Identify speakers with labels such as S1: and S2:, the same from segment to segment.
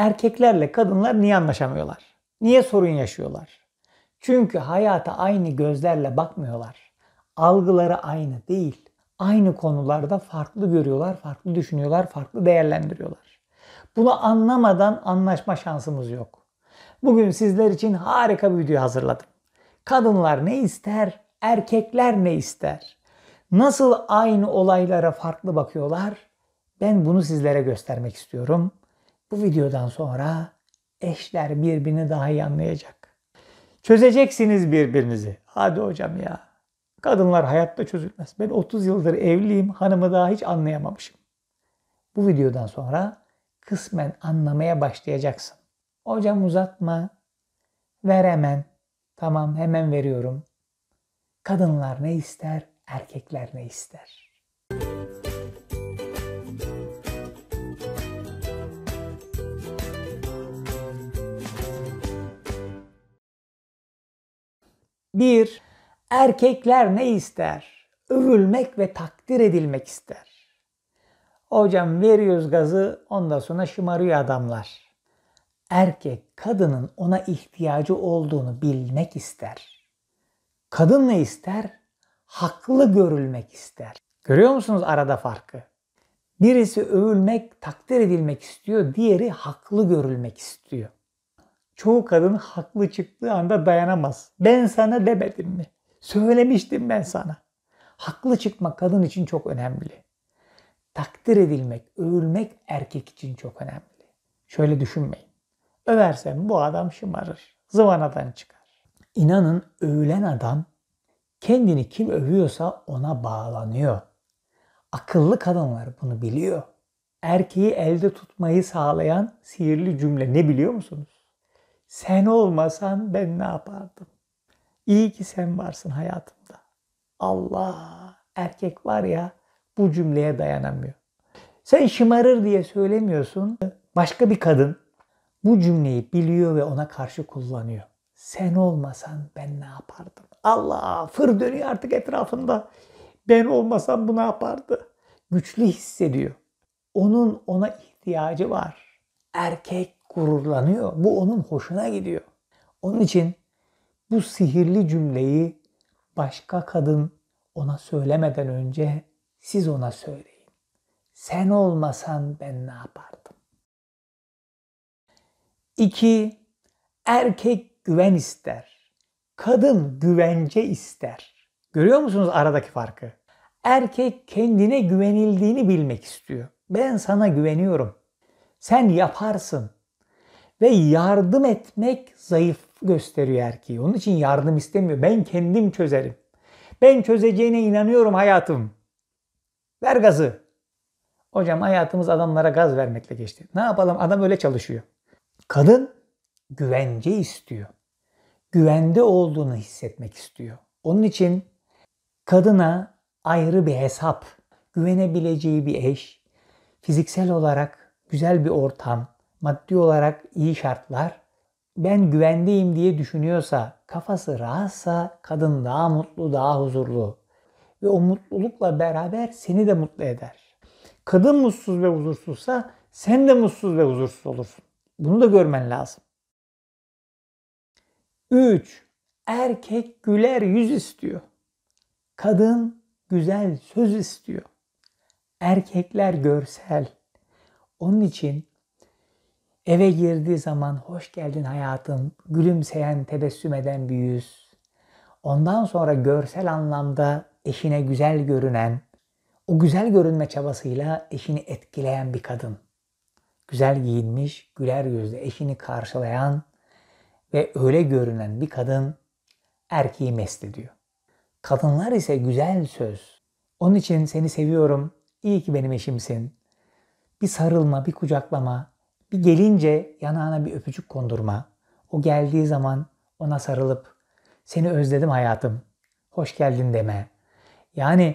S1: erkeklerle kadınlar niye anlaşamıyorlar? Niye sorun yaşıyorlar? Çünkü hayata aynı gözlerle bakmıyorlar. Algıları aynı değil. Aynı konularda farklı görüyorlar, farklı düşünüyorlar, farklı değerlendiriyorlar. Bunu anlamadan anlaşma şansımız yok. Bugün sizler için harika bir video hazırladım. Kadınlar ne ister, erkekler ne ister? Nasıl aynı olaylara farklı bakıyorlar? Ben bunu sizlere göstermek istiyorum. Bu videodan sonra eşler birbirini daha iyi anlayacak. Çözeceksiniz birbirinizi. Hadi hocam ya. Kadınlar hayatta çözülmez. Ben 30 yıldır evliyim. Hanımı daha hiç anlayamamışım. Bu videodan sonra kısmen anlamaya başlayacaksın. Hocam uzatma. Ver hemen. Tamam hemen veriyorum. Kadınlar ne ister, erkekler ne ister? 1. Erkekler ne ister? Övülmek ve takdir edilmek ister. Hocam veriyoruz gazı ondan sonra şımarıyor adamlar. Erkek kadının ona ihtiyacı olduğunu bilmek ister. Kadın ne ister? Haklı görülmek ister. Görüyor musunuz arada farkı? Birisi övülmek, takdir edilmek istiyor, diğeri haklı görülmek istiyor çoğu kadın haklı çıktığı anda dayanamaz. Ben sana demedim mi? Söylemiştim ben sana. Haklı çıkmak kadın için çok önemli. Takdir edilmek, övülmek erkek için çok önemli. Şöyle düşünmeyin. Översem bu adam şımarır. Zıvanadan çıkar. İnanın övülen adam kendini kim övüyorsa ona bağlanıyor. Akıllı kadınlar bunu biliyor. Erkeği elde tutmayı sağlayan sihirli cümle ne biliyor musunuz? Sen olmasan ben ne yapardım? İyi ki sen varsın hayatımda. Allah erkek var ya bu cümleye dayanamıyor. Sen şımarır diye söylemiyorsun. Başka bir kadın bu cümleyi biliyor ve ona karşı kullanıyor. Sen olmasan ben ne yapardım? Allah fır dönüyor artık etrafında. Ben olmasam bu ne yapardı? Güçlü hissediyor. Onun ona ihtiyacı var. Erkek gururlanıyor. Bu onun hoşuna gidiyor. Onun için bu sihirli cümleyi başka kadın ona söylemeden önce siz ona söyleyin. Sen olmasan ben ne yapardım? 2. Erkek güven ister. Kadın güvence ister. Görüyor musunuz aradaki farkı? Erkek kendine güvenildiğini bilmek istiyor. Ben sana güveniyorum. Sen yaparsın. Ve yardım etmek zayıf gösteriyor erkeği. Onun için yardım istemiyor. Ben kendim çözerim. Ben çözeceğine inanıyorum hayatım. Ver gazı. Hocam hayatımız adamlara gaz vermekle geçti. Ne yapalım adam öyle çalışıyor. Kadın güvence istiyor. Güvende olduğunu hissetmek istiyor. Onun için kadına ayrı bir hesap, güvenebileceği bir eş, fiziksel olarak güzel bir ortam, maddi olarak iyi şartlar, ben güvendeyim diye düşünüyorsa, kafası rahatsa kadın daha mutlu, daha huzurlu. Ve o mutlulukla beraber seni de mutlu eder. Kadın mutsuz ve huzursuzsa sen de mutsuz ve huzursuz olursun. Bunu da görmen lazım. 3. Erkek güler yüz istiyor. Kadın güzel söz istiyor. Erkekler görsel. Onun için Eve girdiği zaman hoş geldin hayatım, gülümseyen, tebessüm eden bir yüz. Ondan sonra görsel anlamda eşine güzel görünen, o güzel görünme çabasıyla eşini etkileyen bir kadın. Güzel giyinmiş, güler yüzlü eşini karşılayan ve öyle görünen bir kadın erkeği mest ediyor. Kadınlar ise güzel söz. Onun için seni seviyorum, İyi ki benim eşimsin. Bir sarılma, bir kucaklama, bir gelince yanağına bir öpücük kondurma. O geldiği zaman ona sarılıp seni özledim hayatım, hoş geldin deme. Yani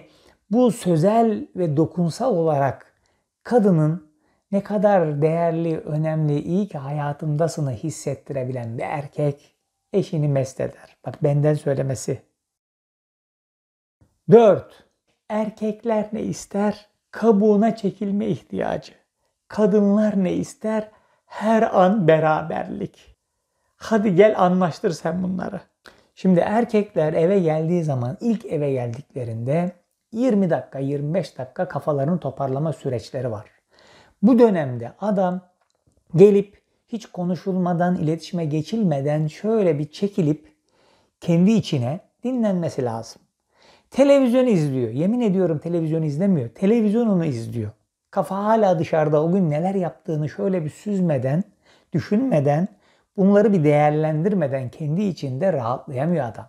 S1: bu sözel ve dokunsal olarak kadının ne kadar değerli, önemli, iyi ki hayatımdasını hissettirebilen bir erkek eşini mest eder. Bak benden söylemesi. 4. Erkekler ne ister? Kabuğuna çekilme ihtiyacı. Kadınlar ne ister? Her an beraberlik. Hadi gel anlaştır sen bunları. Şimdi erkekler eve geldiği zaman ilk eve geldiklerinde 20 dakika 25 dakika kafalarını toparlama süreçleri var. Bu dönemde adam gelip hiç konuşulmadan, iletişime geçilmeden şöyle bir çekilip kendi içine dinlenmesi lazım. Televizyon izliyor. Yemin ediyorum televizyon izlemiyor. televizyonunu izliyor. Kafa hala dışarıda o gün neler yaptığını şöyle bir süzmeden, düşünmeden, bunları bir değerlendirmeden kendi içinde rahatlayamıyor adam.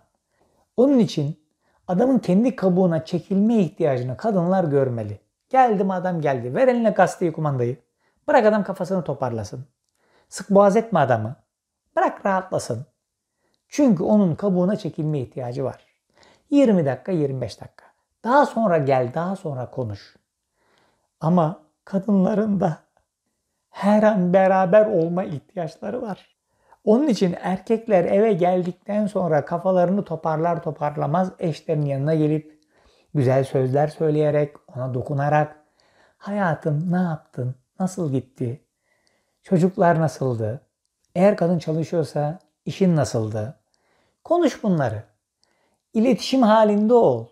S1: Onun için adamın kendi kabuğuna çekilme ihtiyacını kadınlar görmeli. Geldim adam geldi. Ver eline gazeteyi kumandayı. Bırak adam kafasını toparlasın. Sık boğaz etme adamı. Bırak rahatlasın. Çünkü onun kabuğuna çekilme ihtiyacı var. 20 dakika 25 dakika. Daha sonra gel daha sonra konuş. Ama kadınların da her an beraber olma ihtiyaçları var. Onun için erkekler eve geldikten sonra kafalarını toparlar toparlamaz eşlerin yanına gelip güzel sözler söyleyerek, ona dokunarak hayatım ne yaptın, nasıl gitti, çocuklar nasıldı, eğer kadın çalışıyorsa işin nasıldı, konuş bunları. İletişim halinde ol.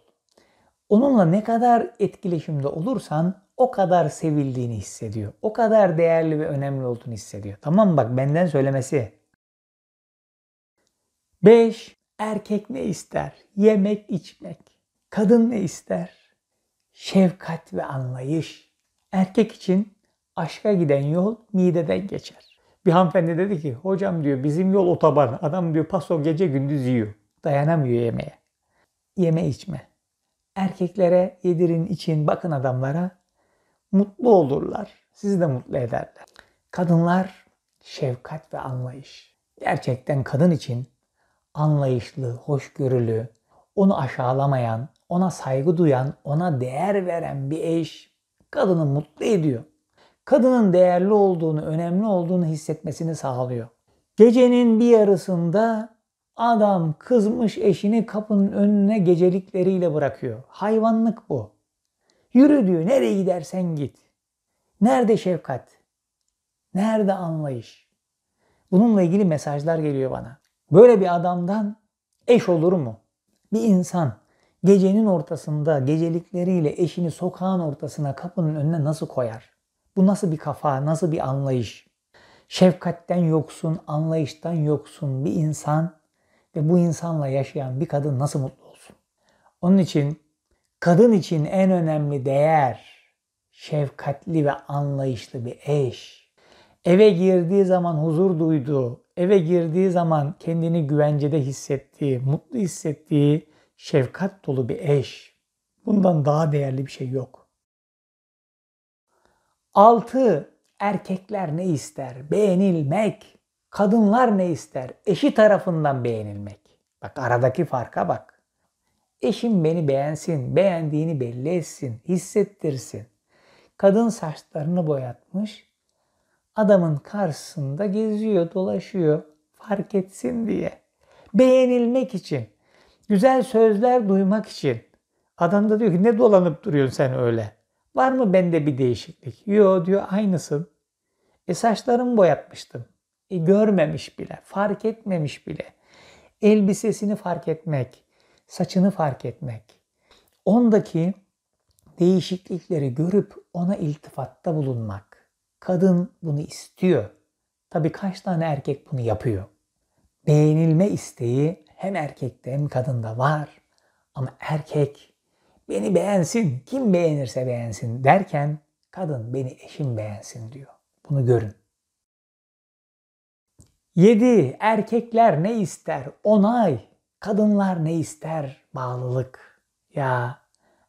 S1: Onunla ne kadar etkileşimde olursan o kadar sevildiğini hissediyor. O kadar değerli ve önemli olduğunu hissediyor. Tamam mı? Bak benden söylemesi. 5. Erkek ne ister? Yemek, içmek. Kadın ne ister? Şefkat ve anlayış. Erkek için aşka giden yol mideden geçer. Bir hanımefendi dedi ki hocam diyor bizim yol otoban. Adam diyor paso gece gündüz yiyor. Dayanamıyor yemeğe. Yeme içme. Erkeklere yedirin için bakın adamlara mutlu olurlar. Sizi de mutlu ederler. Kadınlar şefkat ve anlayış. Gerçekten kadın için anlayışlı, hoşgörülü, onu aşağılamayan, ona saygı duyan, ona değer veren bir eş kadını mutlu ediyor. Kadının değerli olduğunu, önemli olduğunu hissetmesini sağlıyor. Gecenin bir yarısında adam kızmış eşini kapının önüne gecelikleriyle bırakıyor. Hayvanlık bu. Yürü diyor. Nereye gidersen git. Nerede şefkat? Nerede anlayış? Bununla ilgili mesajlar geliyor bana. Böyle bir adamdan eş olur mu? Bir insan gecenin ortasında gecelikleriyle eşini sokağın ortasına kapının önüne nasıl koyar? Bu nasıl bir kafa, nasıl bir anlayış? Şefkatten yoksun, anlayıştan yoksun bir insan ve bu insanla yaşayan bir kadın nasıl mutlu olsun? Onun için Kadın için en önemli değer şefkatli ve anlayışlı bir eş. Eve girdiği zaman huzur duyduğu, eve girdiği zaman kendini güvencede hissettiği, mutlu hissettiği şefkat dolu bir eş. Bundan daha değerli bir şey yok. 6. Erkekler ne ister? Beğenilmek. Kadınlar ne ister? Eşi tarafından beğenilmek. Bak aradaki farka bak. Eşim beni beğensin, beğendiğini belli etsin, hissettirsin. Kadın saçlarını boyatmış. Adamın karşısında geziyor, dolaşıyor. Fark etsin diye. Beğenilmek için. Güzel sözler duymak için. Adam da diyor ki ne dolanıp duruyorsun sen öyle? Var mı bende bir değişiklik? Yo diyor aynısın. E saçlarımı boyatmıştım. E görmemiş bile, fark etmemiş bile. Elbisesini fark etmek, saçını fark etmek, ondaki değişiklikleri görüp ona iltifatta bulunmak. Kadın bunu istiyor. Tabii kaç tane erkek bunu yapıyor? Beğenilme isteği hem erkekte hem kadında var. Ama erkek beni beğensin, kim beğenirse beğensin derken kadın beni eşim beğensin diyor. Bunu görün. 7. Erkekler ne ister? Onay. Kadınlar ne ister? Bağlılık. Ya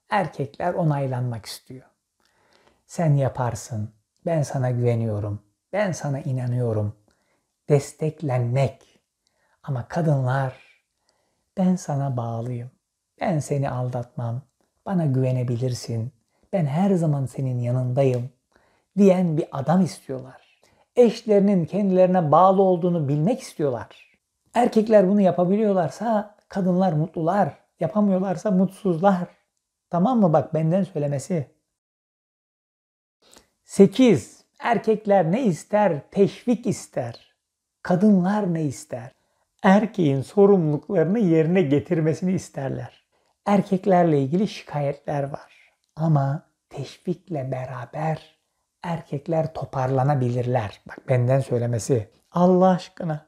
S1: erkekler onaylanmak istiyor. Sen yaparsın. Ben sana güveniyorum. Ben sana inanıyorum. Desteklenmek. Ama kadınlar ben sana bağlıyım. Ben seni aldatmam. Bana güvenebilirsin. Ben her zaman senin yanındayım diyen bir adam istiyorlar. Eşlerinin kendilerine bağlı olduğunu bilmek istiyorlar. Erkekler bunu yapabiliyorlarsa kadınlar mutlular. Yapamıyorlarsa mutsuzlar. Tamam mı? Bak benden söylemesi. 8. Erkekler ne ister? Teşvik ister. Kadınlar ne ister? Erkeğin sorumluluklarını yerine getirmesini isterler. Erkeklerle ilgili şikayetler var. Ama teşvikle beraber erkekler toparlanabilirler. Bak benden söylemesi. Allah aşkına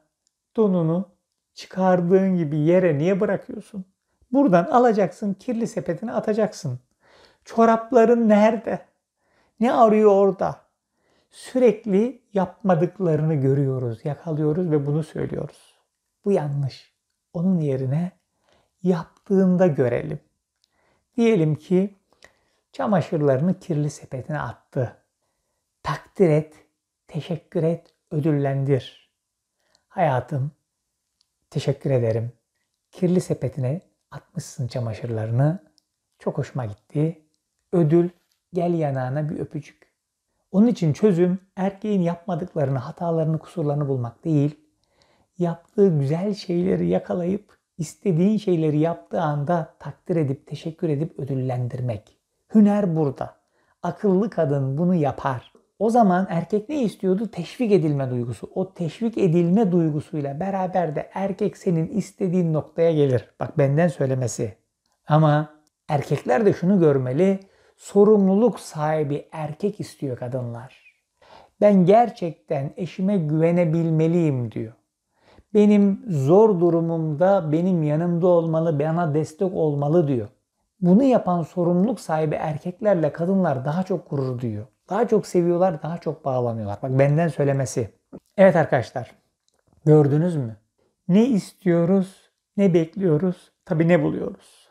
S1: donunu çıkardığın gibi yere niye bırakıyorsun? Buradan alacaksın, kirli sepetine atacaksın. Çorapların nerede? Ne arıyor orada? Sürekli yapmadıklarını görüyoruz, yakalıyoruz ve bunu söylüyoruz. Bu yanlış. Onun yerine yaptığında görelim. Diyelim ki çamaşırlarını kirli sepetine attı. Takdir et, teşekkür et, ödüllendir. Hayatım teşekkür ederim. Kirli sepetine atmışsın çamaşırlarını. Çok hoşuma gitti. Ödül gel yanağına bir öpücük. Onun için çözüm erkeğin yapmadıklarını, hatalarını, kusurlarını bulmak değil. Yaptığı güzel şeyleri yakalayıp istediğin şeyleri yaptığı anda takdir edip, teşekkür edip ödüllendirmek. Hüner burada. Akıllı kadın bunu yapar. O zaman erkek ne istiyordu? Teşvik edilme duygusu. O teşvik edilme duygusuyla beraber de erkek senin istediğin noktaya gelir. Bak benden söylemesi. Ama erkekler de şunu görmeli. Sorumluluk sahibi erkek istiyor kadınlar. Ben gerçekten eşime güvenebilmeliyim diyor. Benim zor durumumda benim yanımda olmalı, bana destek olmalı diyor. Bunu yapan sorumluluk sahibi erkeklerle kadınlar daha çok gurur duyuyor. Daha çok seviyorlar, daha çok bağlanıyorlar. Bak benden söylemesi. Evet arkadaşlar, gördünüz mü? Ne istiyoruz, ne bekliyoruz, tabii ne buluyoruz.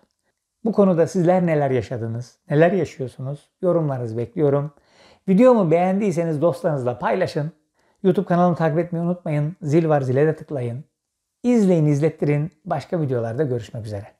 S1: Bu konuda sizler neler yaşadınız, neler yaşıyorsunuz? Yorumlarınızı bekliyorum. Videomu beğendiyseniz dostlarınızla paylaşın. YouTube kanalımı takip etmeyi unutmayın. Zil var zile de tıklayın. İzleyin izlettirin. Başka videolarda görüşmek üzere.